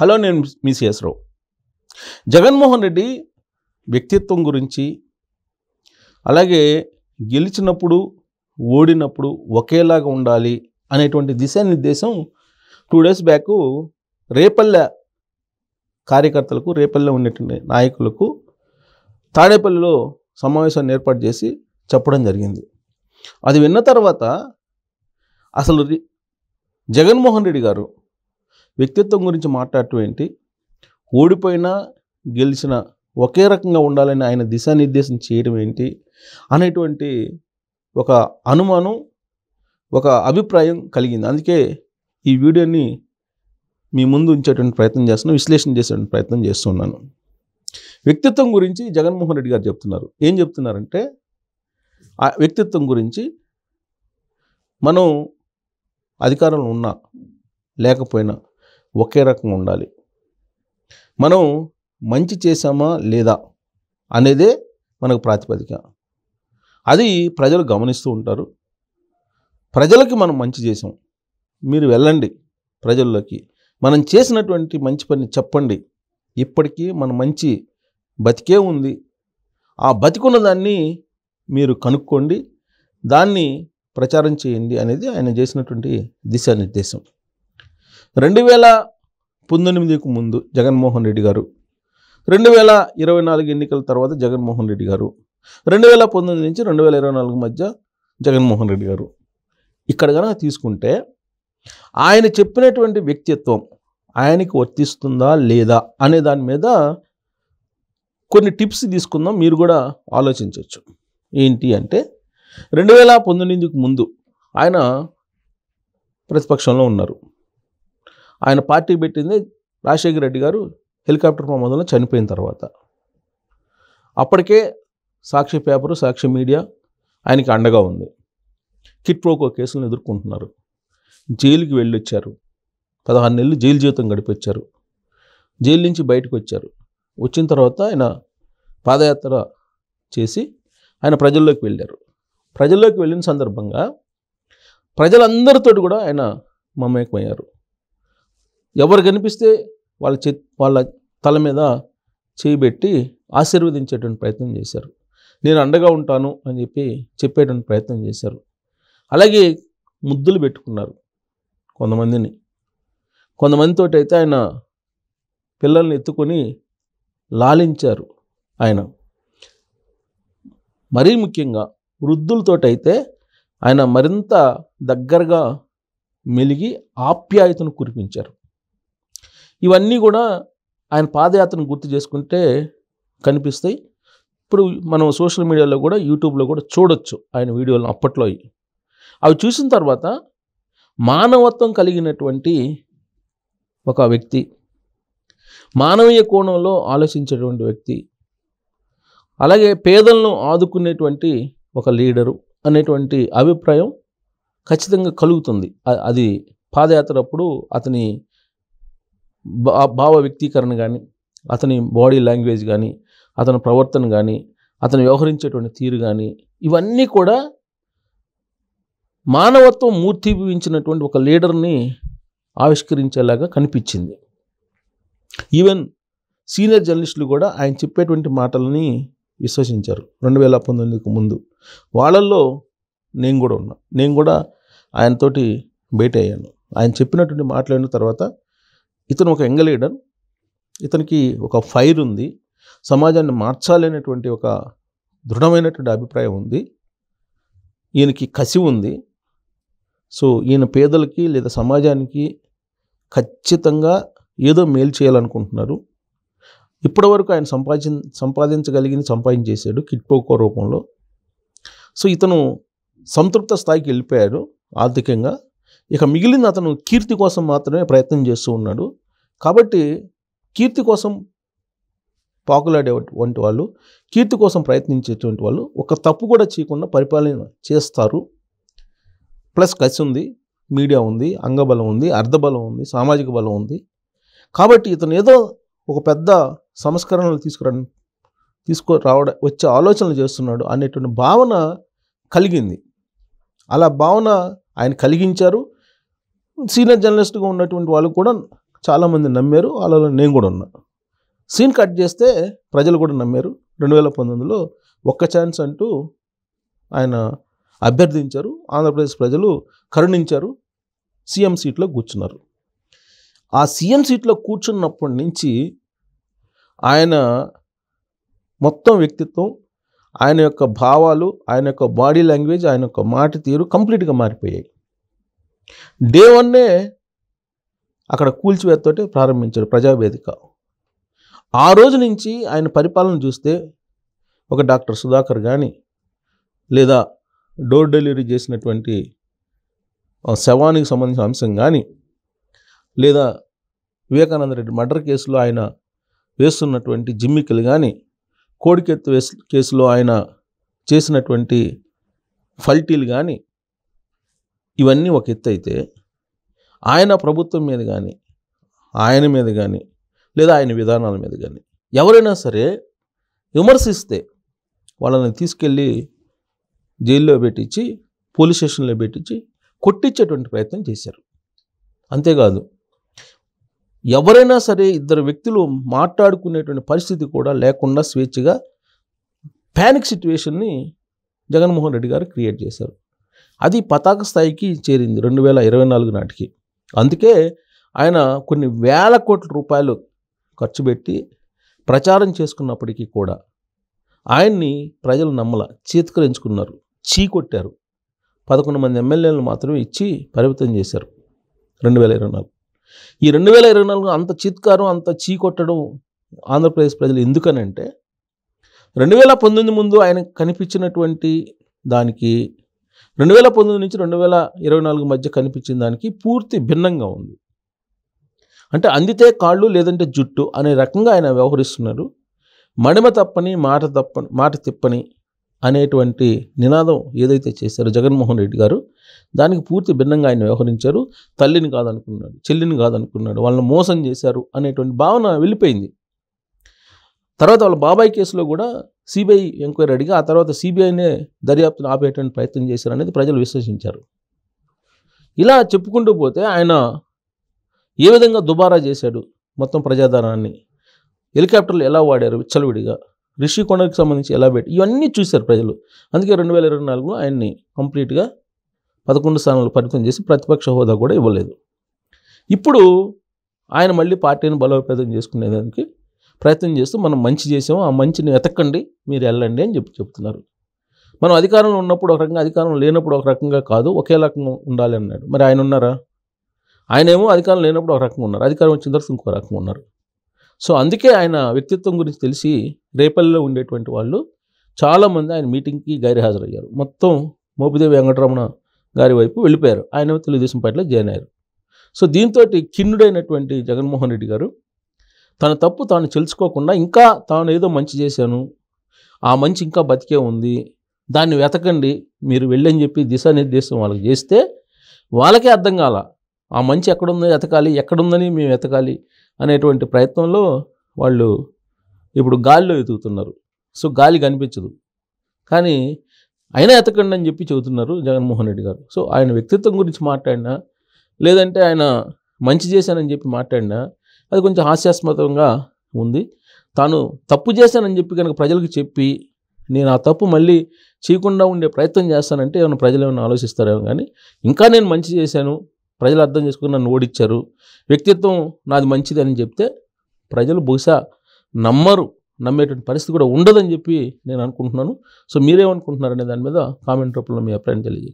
hello నేను మీ సిఎస్రావు జగన్మోహన్ రెడ్డి వ్యక్తిత్వం గురించి అలాగే గెలిచినప్పుడు ఓడినప్పుడు ఒకేలాగా ఉండాలి అనేటువంటి దిశానిర్దేశం టూ డేస్ బ్యాకు రేపల్లె కార్యకర్తలకు రేపల్లె ఉండేటువంటి నాయకులకు తాడేపల్లిలో సమావేశాన్ని ఏర్పాటు చేసి చెప్పడం జరిగింది అది విన్న తర్వాత అసలు జగన్మోహన్ రెడ్డి గారు వ్యక్తిత్వం గురించి మాట్లాడటం ఏంటి ఓడిపోయినా గెలిచిన ఒకే రకంగా ఉండాలని ఆయన దిశానిర్దేశం చేయడం ఏంటి అనేటువంటి ఒక అనుమానం ఒక అభిప్రాయం కలిగింది అందుకే ఈ వీడియోని మీ ముందు ఉంచేటువంటి ప్రయత్నం చేస్తున్నాను విశ్లేషణ చేసేటువంటి ప్రయత్నం చేస్తున్నాను వ్యక్తిత్వం గురించి జగన్మోహన్ రెడ్డి గారు చెప్తున్నారు ఏం చెప్తున్నారంటే ఆ వ్యక్తిత్వం గురించి మనం అధికారంలో ఉన్నా లేకపోయినా ఒకే రకంగా ఉండాలి మనం మంచి చేశామా లేదా అనేదే మనకు ప్రాతిపదిక అది ప్రజలు గమనిస్తూ ఉంటారు ప్రజలకి మనం మంచి చేసాం మీరు వెళ్ళండి ప్రజల్లోకి మనం చేసినటువంటి మంచి పని చెప్పండి ఇప్పటికీ మన మంచి బతికే ఉంది ఆ బతికున్న దాన్ని మీరు కనుక్కోండి దాన్ని ప్రచారం చేయండి అనేది ఆయన చేసినటువంటి దిశానిర్దేశం రెండు వేల పంతొమ్మిదికి ముందు జగన్మోహన్ రెడ్డి గారు రెండు వేల ఇరవై నాలుగు ఎన్నికల తర్వాత జగన్మోహన్ రెడ్డి గారు రెండు వేల పంతొమ్మిది నుంచి రెండు వేల ఇరవై నాలుగు మధ్య జగన్మోహన్ రెడ్డి గారు ఇక్కడ కనుక తీసుకుంటే ఆయన చెప్పినటువంటి వ్యక్తిత్వం ఆయనకి వర్తిస్తుందా లేదా అనే దాని మీద కొన్ని టిప్స్ తీసుకుందాం మీరు కూడా ఆలోచించవచ్చు ఏంటి అంటే రెండు వేల పంతొమ్మిదికి ముందు ఆయన ప్రతిపక్షంలో ఉన్నారు ఆయన పార్టీ పెట్టింది రాజశేఖర రెడ్డి గారు హెలికాప్టర్ ప్రమాదంలో చనిపోయిన తర్వాత అప్పటికే సాక్షి పేపరు సాక్షి మీడియా ఆయనకి అండగా ఉంది కిట్ ప్రోకో కేసులను ఎదుర్కొంటున్నారు జైలుకి వెళ్ళొచ్చారు పదహారు నెలలు జైలు జీవితం గడిపొచ్చారు జైలు నుంచి బయటకు వచ్చారు వచ్చిన తర్వాత ఆయన పాదయాత్ర చేసి ఆయన ప్రజల్లోకి వెళ్ళారు ప్రజల్లోకి వెళ్ళిన సందర్భంగా ప్రజలందరితో కూడా ఆయన మమేకమయ్యారు ఎవరు కనిపిస్తే వాళ్ళ చే వాళ్ళ తల మీద చేయిబెట్టి ఆశీర్వదించేటువంటి ప్రయత్నం చేశారు నేను అండగా ఉంటాను అని చెప్పి చెప్పేటువంటి ప్రయత్నం చేశారు అలాగే ముద్దులు పెట్టుకున్నారు కొంతమందిని కొంతమందితో అయితే ఆయన పిల్లల్ని ఎత్తుకొని లాలించారు ఆయన మరీ ముఖ్యంగా వృద్ధులతోటైతే ఆయన మరింత దగ్గరగా మెలిగి ఆప్యాయతను కురిపించారు ఇవన్నీ కూడా ఆయన పాదయాత్రను గుర్తు చేసుకుంటే కనిపిస్తాయి ఇప్పుడు మనం సోషల్ మీడియాలో కూడా యూట్యూబ్లో కూడా చూడొచ్చు ఆయన వీడియోలను అప్పట్లో అవి చూసిన తర్వాత మానవత్వం కలిగినటువంటి ఒక వ్యక్తి మానవీయ కోణంలో ఆలోచించేటువంటి వ్యక్తి అలాగే పేదలను ఆదుకునేటువంటి ఒక లీడరు అనేటువంటి అభిప్రాయం ఖచ్చితంగా కలుగుతుంది అది పాదయాత్ర అప్పుడు అతని భావ వ్యక్తీకరణ కానీ అతని బాడీ లాంగ్వేజ్ కానీ అతని ప్రవర్తన కానీ అతను వ్యవహరించేటువంటి తీరు కానీ ఇవన్నీ కూడా మానవత్వం మూర్తిభవించినటువంటి ఒక లీడర్ని ఆవిష్కరించేలాగా కనిపించింది ఈవెన్ సీనియర్ జర్నలిస్టులు కూడా ఆయన చెప్పేటువంటి మాటలని విశ్వసించారు రెండు వేల పంతొమ్మిదికి ముందు వాళ్ళల్లో నేను కూడా ఉన్నా నేను కూడా ఆయనతోటి భేటీ అయ్యాను ఆయన చెప్పినటువంటి మాట్లాడిన తర్వాత ఇతను ఒక యంగ్ లీడర్ ఇతనికి ఒక ఫైర్ ఉంది సమాజాన్ని మార్చాలి అనేటువంటి ఒక దృఢమైనటువంటి అభిప్రాయం ఉంది ఈయనకి కసి ఉంది సో ఈయన పేదలకి లేదా సమాజానికి ఖచ్చితంగా ఏదో మేలు చేయాలనుకుంటున్నారు ఇప్పటి వరకు ఆయన సంపాదించ సంపాదించగలిగింది సంపాదించేశాడు కిట్పోకో రూపంలో సో ఇతను సంతృప్త స్థాయికి వెళ్ళిపోయారు ఆర్థికంగా ఇక మిగిలిన అతను కీర్తి కోసం మాత్రమే ప్రయత్నం చేస్తూ ఉన్నాడు కాబట్టి కీర్తి కోసం పాకులాడే వంటి వాళ్ళు కీర్తి కోసం ప్రయత్నించేటువంటి వాళ్ళు ఒక తప్పు కూడా చేయకుండా పరిపాలన చేస్తారు ప్లస్ కసి ఉంది మీడియా ఉంది అంగబలం ఉంది అర్ధబలం ఉంది సామాజిక బలం ఉంది కాబట్టి ఇతను ఏదో ఒక పెద్ద సంస్కరణలు తీసుకురా తీసుకు వచ్చే ఆలోచనలు చేస్తున్నాడు అనేటువంటి భావన కలిగింది అలా భావన ఆయన కలిగించారు సీనియర్ జర్నలిస్ట్గా ఉన్నటువంటి వాళ్ళు కూడా చాలామంది నమ్మారు వాళ్ళలో నేను కూడా ఉన్నా సీన్ కట్ చేస్తే ప్రజలు కూడా నమ్మారు రెండు వేల పంతొమ్మిదిలో ఒక్క ఛాన్స్ అంటూ ఆయన అభ్యర్థించారు ఆంధ్రప్రదేశ్ ప్రజలు కరుణించారు సీఎం సీట్లో కూర్చున్నారు ఆ సీఎం సీట్లో కూర్చున్నప్పటి నుంచి ఆయన మొత్తం వ్యక్తిత్వం ఆయన యొక్క భావాలు ఆయన యొక్క బాడీ లాంగ్వేజ్ ఆయన యొక్క మాట తీరు కంప్లీట్గా మారిపోయాయి డే వన్నే అక్కడ కూల్చివేతతోటే ప్రారంభించారు ప్రజావేదిక ఆ రోజు నుంచి ఆయన పరిపాలన చూస్తే ఒక డాక్టర్ సుధాకర్ కానీ లేదా డోర్ డెలివరీ చేసినటువంటి శవానికి సంబంధించిన అంశం కానీ లేదా వివేకానంద రెడ్డి మర్డర్ కేసులో ఆయన వేస్తున్నటువంటి జిమ్మికలు కానీ కోడికెత్తు కేసులో ఆయన చేసినటువంటి ఫల్టీలు కానీ ఇవన్నీ ఒక ఎత్తు అయితే ఆయన ప్రభుత్వం మీద కానీ ఆయన మీద కానీ లేదా ఆయన విధానాల మీద కానీ ఎవరైనా సరే విమర్శిస్తే వాళ్ళని తీసుకెళ్ళి జైల్లో పెట్టించి పోలీస్ స్టేషన్లో పెట్టించి కొట్టించేటువంటి ప్రయత్నం చేశారు అంతేకాదు ఎవరైనా సరే ఇద్దరు వ్యక్తులు మాట్లాడుకునేటువంటి పరిస్థితి కూడా లేకుండా స్వేచ్ఛగా ప్యానిక్ సిచ్యువేషన్ని జగన్మోహన్ రెడ్డి గారు క్రియేట్ చేశారు అది పతాక స్థాయికి చేరింది రెండు వేల ఇరవై నాలుగు నాటికి అందుకే ఆయన కొన్ని వేల కోట్ల రూపాయలు ఖర్చు పెట్టి ప్రచారం చేసుకున్నప్పటికీ కూడా ఆయన్ని ప్రజలు నమ్మల చీ చీకొట్టారు పదకొండు మంది ఎమ్మెల్యేలను మాత్రమే ఇచ్చి పరిమితం చేశారు రెండు వేల ఇరవై నాలుగు ఈ రెండు వేల ఇరవై నాలుగు అంత చిత్కారం అంత చీకొట్టడం ఆంధ్రప్రదేశ్ ప్రజలు ఎందుకనంటే రెండు వేల పంతొమ్మిది ముందు ఆయన కనిపించినటువంటి దానికి రెండు వేల పంతొమ్మిది నుంచి రెండు వేల ఇరవై నాలుగు మధ్య కనిపించిన దానికి పూర్తి భిన్నంగా ఉంది అంటే అందితే కాళ్ళు లేదంటే జుట్టు అనే రకంగా ఆయన వ్యవహరిస్తున్నారు మడిమ తప్పని మాట తప్పని మాట తిప్పని అనేటువంటి నినాదం ఏదైతే చేశారో జగన్మోహన్ రెడ్డి గారు దానికి పూర్తి భిన్నంగా ఆయన వ్యవహరించారు తల్లిని కాదనుకున్నాడు చెల్లిని కాదనుకున్నాడు వాళ్ళని మోసం చేశారు అనేటువంటి భావన వెళ్ళిపోయింది తర్వాత వాళ్ళ బాబాయ్ కేసులో కూడా సిబిఐ ఎంక్వైరీ అడిగి ఆ తర్వాత సిబిఐనే దర్యాప్తును ఆపేటువంటి ప్రయత్నం చేశారు అనేది ప్రజలు విశ్వసించారు ఇలా చెప్పుకుంటూ పోతే ఆయన ఏ విధంగా దుబారా చేశాడు మొత్తం ప్రజాధనాన్ని హెలికాప్టర్లు ఎలా వాడారు విచ్చలవిడిగా రిషికొండకు సంబంధించి ఎలా పెట్టి ఇవన్నీ చూశారు ప్రజలు అందుకే రెండు వేల ఇరవై నాలుగులో ఆయన్ని కంప్లీట్గా పదకొండు స్థానాలు పరిమితం చేసి ప్రతిపక్ష హోదా కూడా ఇవ్వలేదు ఇప్పుడు ఆయన మళ్ళీ పార్టీని బలోపేతం చేసుకునేదానికి ప్రయత్నం చేస్తూ మనం మంచి చేసాము ఆ మంచిని వెతకండి మీరు వెళ్ళండి అని చెప్పి చెప్తున్నారు మనం అధికారంలో ఉన్నప్పుడు ఒక రకంగా అధికారం లేనప్పుడు ఒక రకంగా కాదు ఒకే రకంగా ఉండాలి అన్నాడు మరి ఆయన ఉన్నారా ఆయనేమో అధికారం లేనప్పుడు ఒక రకంగా ఉన్నారు అధికారం వచ్చిన తర్వాత ఇంకో రకంగా ఉన్నారు సో అందుకే ఆయన వ్యక్తిత్వం గురించి తెలిసి రేపల్లిలో ఉండేటువంటి వాళ్ళు చాలామంది ఆయన మీటింగ్కి గైర్హాజరయ్యారు మొత్తం మోపిదేవి వెంకటరమణ గారి వైపు వెళ్ళిపోయారు ఆయన తెలుగుదేశం పార్టీలో జాయిన్ అయ్యారు సో దీంతో కిన్నుడైనటువంటి జగన్మోహన్ రెడ్డి గారు తన తప్పు తాను తెలుసుకోకుండా ఇంకా తాను ఏదో మంచి చేశాను ఆ మంచి ఇంకా బతికే ఉంది దాన్ని వెతకండి మీరు వెళ్ళని చెప్పి దిశానిర్దేశం వాళ్ళకి చేస్తే వాళ్ళకే అర్థం కాల ఆ మంచి ఎక్కడుందో ఎతకాలి ఎక్కడుందని మేము ఎతకాలి అనేటువంటి ప్రయత్నంలో వాళ్ళు ఇప్పుడు గాలిలో ఎతుకుతున్నారు సో గాలి కనిపించదు కానీ అయినా ఎతకండి అని చెప్పి చెబుతున్నారు జగన్మోహన్ రెడ్డి గారు సో ఆయన వ్యక్తిత్వం గురించి మాట్లాడినా లేదంటే ఆయన మంచి చేశానని చెప్పి మాట్లాడినా అది కొంచెం హాస్యాస్పదంగా ఉంది తాను తప్పు చేశానని చెప్పి కనుక ప్రజలకు చెప్పి నేను ఆ తప్పు మళ్ళీ చేయకుండా ఉండే ప్రయత్నం చేస్తానంటే ఏమైనా ప్రజలు ఏమైనా ఆలోచిస్తారేమో కానీ ఇంకా నేను మంచి చేశాను ప్రజలు అర్థం చేసుకుని నన్ను ఓడిచ్చారు వ్యక్తిత్వం నాది మంచిది అని చెప్తే ప్రజలు బహుశా నమ్మరు నమ్మేటువంటి పరిస్థితి కూడా ఉండదని చెప్పి నేను అనుకుంటున్నాను సో మీరేమనుకుంటున్నారనే దాని మీద కామెంట్ రూపంలో మీ అభిప్రాయం తెలియజేయండి